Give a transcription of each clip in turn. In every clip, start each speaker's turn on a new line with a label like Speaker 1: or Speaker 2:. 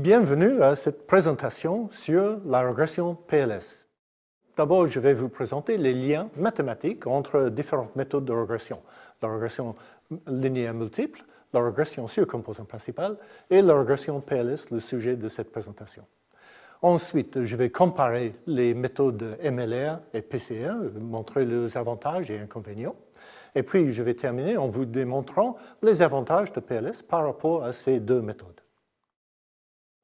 Speaker 1: Bienvenue à cette présentation sur la régression PLS. D'abord, je vais vous présenter les liens mathématiques entre différentes méthodes de régression. La régression linéaire multiple, la régression sur composant principal et la régression PLS, le sujet de cette présentation. Ensuite, je vais comparer les méthodes MLR et PCR, montrer les avantages et inconvénients. Et puis, je vais terminer en vous démontrant les avantages de PLS par rapport à ces deux méthodes.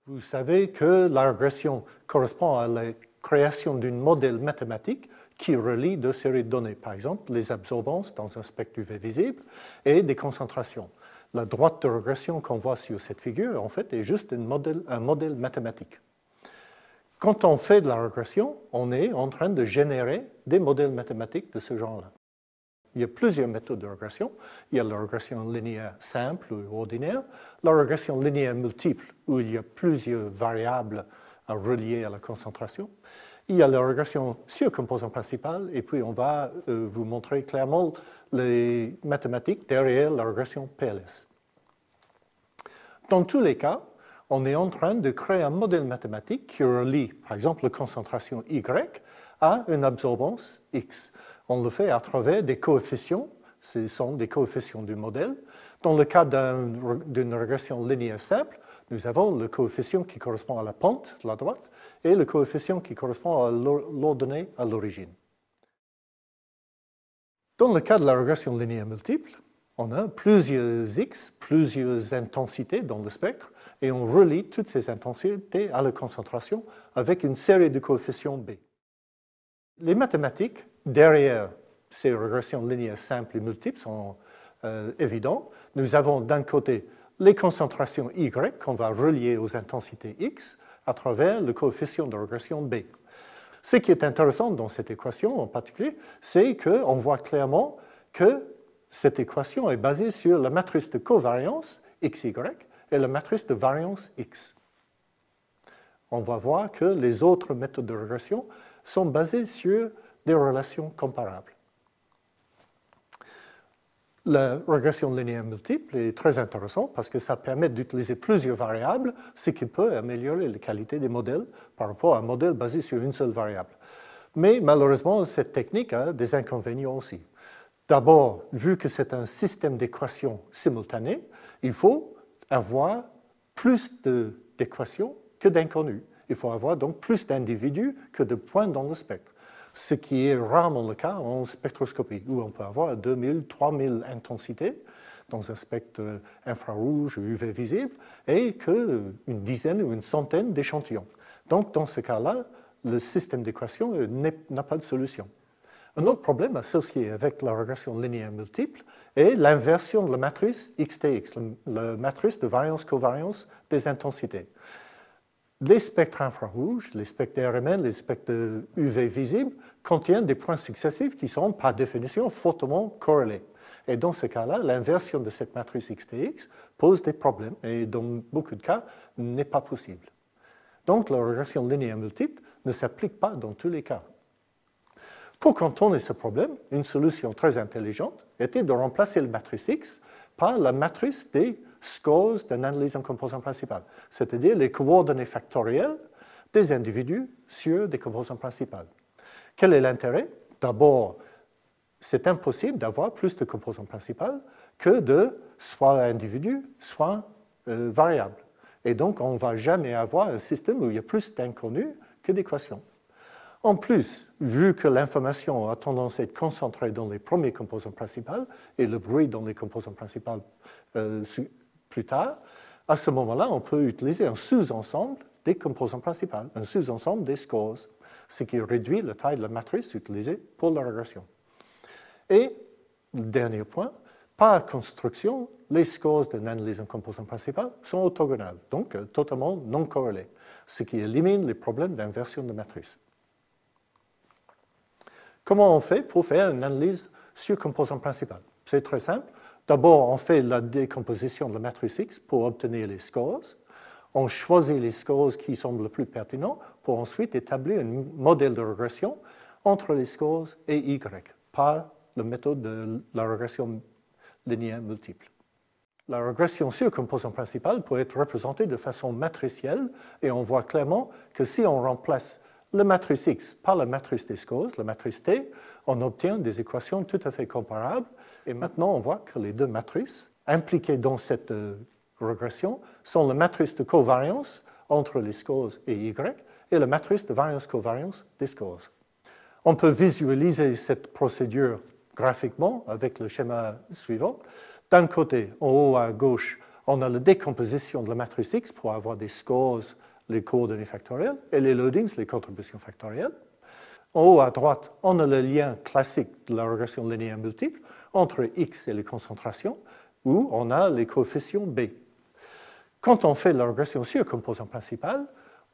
Speaker 1: Vous savez que la régression correspond à la création d'un modèle mathématique qui relie deux séries de données, par exemple les absorbances dans un spectre UV visible et des concentrations. La droite de régression qu'on voit sur cette figure, en fait, est juste un modèle, un modèle mathématique. Quand on fait de la régression, on est en train de générer des modèles mathématiques de ce genre-là. Il y a plusieurs méthodes de régression. Il y a la régression linéaire simple ou ordinaire, la régression linéaire multiple, où il y a plusieurs variables à euh, relier à la concentration. Il y a la régression sur composant principal, et puis on va euh, vous montrer clairement les mathématiques derrière la régression PLS. Dans tous les cas, on est en train de créer un modèle mathématique qui relie, par exemple, la concentration Y à une absorbance X. On le fait à travers des coefficients, ce sont des coefficients du modèle. Dans le cas d'une régression linéaire simple, nous avons le coefficient qui correspond à la pente, la droite, et le coefficient qui correspond à l'ordonnée à l'origine. Dans le cas de la régression linéaire multiple, on a plusieurs x, plusieurs intensités dans le spectre, et on relie toutes ces intensités à la concentration avec une série de coefficients b. Les mathématiques derrière ces régressions linéaires simples et multiples sont euh, évidents. Nous avons d'un côté les concentrations Y qu'on va relier aux intensités X à travers le coefficient de régression B. Ce qui est intéressant dans cette équation en particulier, c'est qu'on voit clairement que cette équation est basée sur la matrice de covariance XY et la matrice de variance X. On va voir que les autres méthodes de régression sont basées sur des relations comparables. La régression linéaire multiple est très intéressante parce que ça permet d'utiliser plusieurs variables, ce qui peut améliorer la qualité des modèles par rapport à un modèle basé sur une seule variable. Mais malheureusement, cette technique a des inconvénients aussi. D'abord, vu que c'est un système d'équations simultanées, il faut avoir plus d'équations que d'inconnus. Il faut avoir donc plus d'individus que de points dans le spectre ce qui est rarement le cas en spectroscopie, où on peut avoir 2000, 3000 intensités dans un spectre infrarouge, UV visible, et qu'une dizaine ou une centaine d'échantillons. Donc, dans ce cas-là, le système d'équation n'a pas de solution. Un autre problème associé avec la régression linéaire multiple est l'inversion de la matrice XTX, la matrice de variance-covariance des intensités les spectres infrarouges, les spectres RMN, les spectres UV visibles contiennent des points successifs qui sont par définition fortement corrélés. Et dans ce cas-là, l'inversion de cette matrice XTX pose des problèmes et dans beaucoup de cas n'est pas possible. Donc la régression linéaire multiple ne s'applique pas dans tous les cas. Pour contourner ce problème, une solution très intelligente était de remplacer la matrice X par la matrice des scores d'une analyse en composants principales, c'est-à-dire les coordonnées factorielles des individus sur des composants principales. Quel est l'intérêt D'abord, c'est impossible d'avoir plus de composants principales que de soit individus, soit euh, variables. Et donc, on ne va jamais avoir un système où il y a plus d'inconnus que d'équations. En plus, vu que l'information a tendance à être concentrée dans les premiers composants principaux et le bruit dans les composants principaux euh, plus tard, à ce moment-là, on peut utiliser un sous-ensemble des composants principales, un sous-ensemble des scores, ce qui réduit la taille de la matrice utilisée pour la régression. Et, dernier point, par construction, les scores d'une analyse en composants principales sont orthogonales, donc euh, totalement non corrélés, ce qui élimine les problèmes d'inversion de matrice. Comment on fait pour faire une analyse sur composants principales C'est très simple. D'abord, on fait la décomposition de la matrice X pour obtenir les scores. On choisit les scores qui semblent le plus pertinents pour ensuite établir un modèle de régression entre les scores et Y par la méthode de la régression linéaire multiple. La régression sur composant principal peut être représentée de façon matricielle et on voit clairement que si on remplace la matrice X, par la matrice des scores, la matrice T, on obtient des équations tout à fait comparables. Et maintenant, on voit que les deux matrices impliquées dans cette euh, régression sont la matrice de covariance entre les scores et Y et la matrice de variance-covariance des scores. On peut visualiser cette procédure graphiquement avec le schéma suivant. D'un côté, en haut à gauche, on a la décomposition de la matrice X pour avoir des scores les coordonnées factorielles, et les loadings, les contributions factorielles. En haut à droite, on a le lien classique de la régression linéaire multiple entre x et les concentrations, où on a les coefficients b. Quand on fait la régression sur composant principal,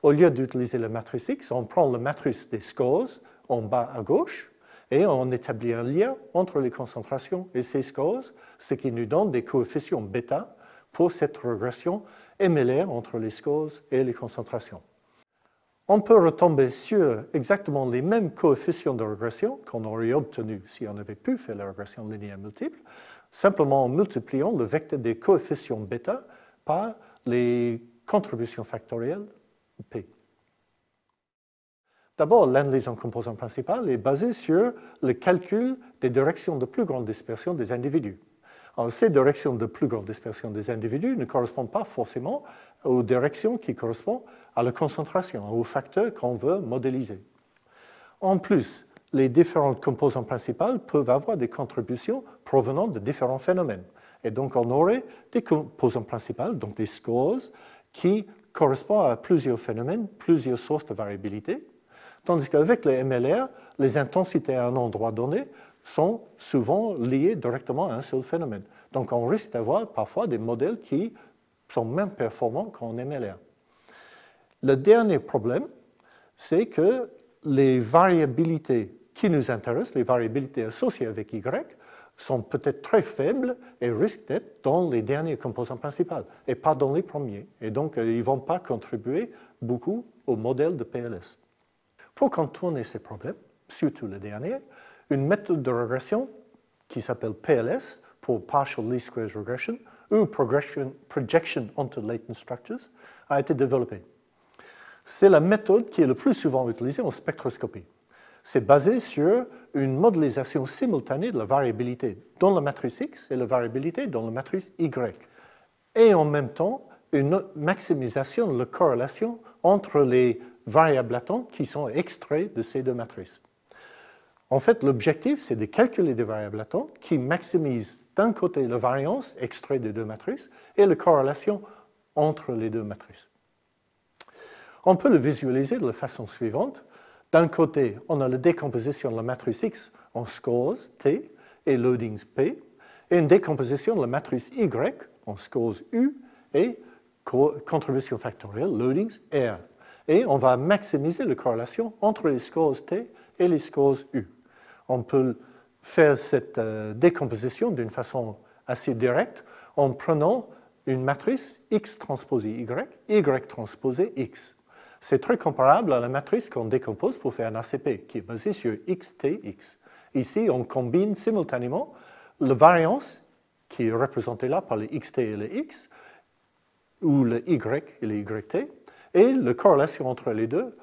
Speaker 1: au lieu d'utiliser la matrice X, on prend la matrice des scores en bas à gauche et on établit un lien entre les concentrations et ces scores, ce qui nous donne des coefficients bêta pour cette régression est entre les scores et les concentrations. On peut retomber sur exactement les mêmes coefficients de régression qu'on aurait obtenus si on avait pu faire la régression linéaire multiple, simplement en multipliant le vecteur des coefficients bêta par les contributions factorielles P. D'abord, l'analyse en composants principales est basée sur le calcul des directions de plus grande dispersion des individus ces directions de plus grande dispersion des individus ne correspondent pas forcément aux directions qui correspondent à la concentration, aux facteurs qu'on veut modéliser. En plus, les différentes composantes principales peuvent avoir des contributions provenant de différents phénomènes. Et donc, on aurait des composantes principales, donc des scores, qui correspondent à plusieurs phénomènes, plusieurs sources de variabilité. Tandis qu'avec les MLR, les intensités à un endroit donné sont souvent liés directement à un seul phénomène. Donc on risque d'avoir parfois des modèles qui sont même performants qu'en MLR. Le dernier problème, c'est que les variabilités qui nous intéressent, les variabilités associées avec Y, sont peut-être très faibles et risquent d'être dans les derniers composants principaux et pas dans les premiers. Et donc, euh, ils ne vont pas contribuer beaucoup au modèle de PLS. Pour contourner ces problèmes, surtout le dernier, une méthode de régression qui s'appelle PLS pour Partial Least Squares Regression ou Projection onto Latent Structures a été développée. C'est la méthode qui est le plus souvent utilisée en spectroscopie. C'est basé sur une modélisation simultanée de la variabilité dans la matrice X et la variabilité dans la matrice Y, et en même temps une maximisation de la corrélation entre les variables latentes qui sont extraites de ces deux matrices. En fait, l'objectif, c'est de calculer des variables latentes qui maximisent d'un côté la variance extraite des deux matrices et la corrélation entre les deux matrices. On peut le visualiser de la façon suivante. D'un côté, on a la décomposition de la matrice X en scores T et loadings P, et une décomposition de la matrice Y en scores U et contribution factorielle, loadings R. Et on va maximiser la corrélation entre les scores T et les scores U. On peut faire cette euh, décomposition d'une façon assez directe en prenant une matrice X transposé Y, Y transposé X. C'est très comparable à la matrice qu'on décompose pour faire un ACP, qui est basé sur XTX. Ici, on combine simultanément la variance, qui est représentée là par le XT et le X, ou le Y et le YT, et la corrélation entre les deux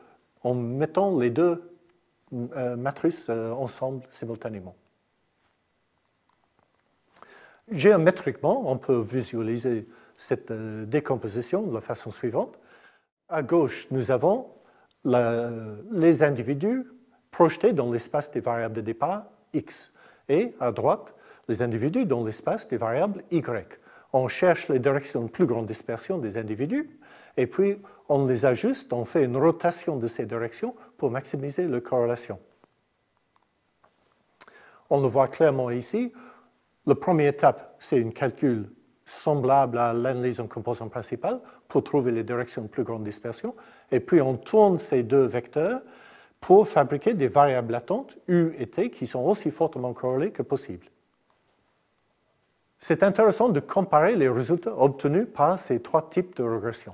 Speaker 1: en mettant les deux euh, matrices euh, ensemble simultanément. Géométriquement, on peut visualiser cette euh, décomposition de la façon suivante. À gauche, nous avons les individus projetés dans l'espace des variables de départ x, et à droite, les individus dans l'espace des variables y. On cherche les directions de plus grande dispersion des individus, et puis, on les ajuste, on fait une rotation de ces directions pour maximiser la corrélation. On le voit clairement ici. La première étape, c'est un calcul semblable à l'analyse en composant principal pour trouver les directions de plus grande dispersion. Et puis, on tourne ces deux vecteurs pour fabriquer des variables latentes, U et T, qui sont aussi fortement corrélées que possible. C'est intéressant de comparer les résultats obtenus par ces trois types de régression.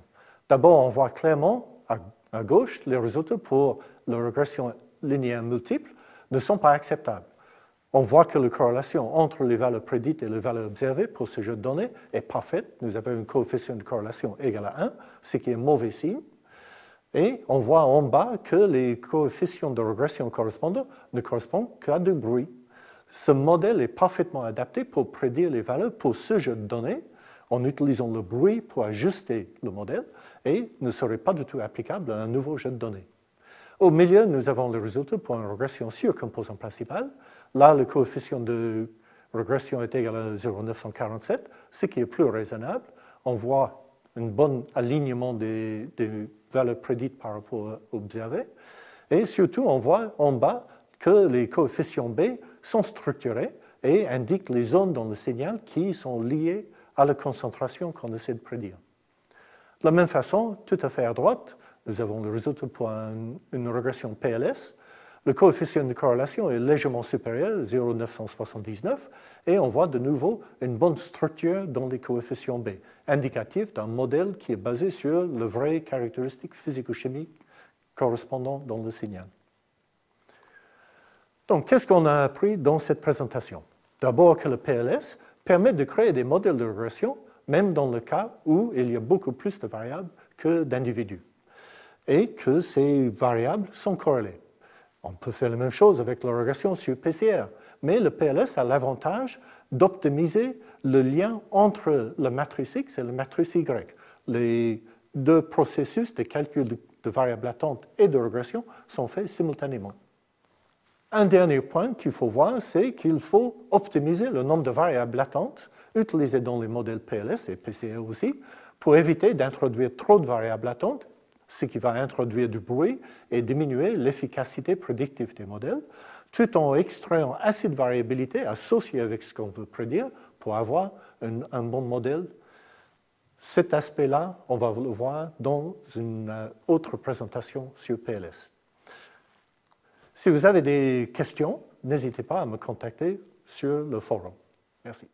Speaker 1: D'abord, on voit clairement à, gauche, les résultats pour la régression linéaire multiple ne sont pas acceptables. On voit que la corrélation entre les valeurs prédites et les valeurs observées pour ce jeu de données est parfaite. Nous avons un coefficient de corrélation égal à 1, ce qui est mauvais signe. Et on voit en bas que les coefficients de régression correspondants ne correspondent qu'à du bruit. Ce modèle est parfaitement adapté pour prédire les valeurs pour ce jeu de données, en utilisant le bruit pour ajuster le modèle et ne serait pas du tout applicable à un nouveau jeu de données. Au milieu, nous avons le résultat pour une régression sur composants principal. Là, le coefficient de régression est égal à 0,947, ce qui est plus raisonnable. On voit un bon alignement des, valeurs prédites par rapport à observées. Et surtout, on voit en bas que les coefficients B sont structurés et indiquent les zones dans le signal qui sont liées à la concentration qu'on essaie de prédire. De la même façon, tout à fait à droite, nous avons le résultat pour une régression PLS. Le coefficient de corrélation est légèrement supérieur, 0,979, et on voit de nouveau une bonne structure dans les coefficients B, indicatif d'un modèle qui est basé sur le vrai caractéristique physico chimiques correspondant dans le signal. Donc, qu'est-ce qu'on a appris dans cette présentation D'abord que le PLS permet de créer des modèles de régression, même dans le cas où il y a beaucoup plus de variables que d'individus, et que ces variables sont corrélées. On peut faire la même chose avec la régression sur PCR, mais le PLS a l'avantage d'optimiser le lien entre la matrice X et la matrice Y. Les deux processus de calcul de variables latentes et de régression sont faits simultanément. Un dernier point qu'il faut voir, c'est qu'il faut optimiser le nombre de variables latentes utilisées dans les modèles PLS et PCA aussi, pour éviter d'introduire trop de variables latentes, ce qui va introduire du bruit et diminuer l'efficacité prédictive des modèles, tout en extrayant assez de variabilité associée avec ce qu'on veut prédire pour avoir un, un bon modèle. Cet aspect-là, on va le voir dans une euh, autre présentation sur PLS. Si vous avez des questions, n'hésitez pas à me contacter sur le forum. Merci.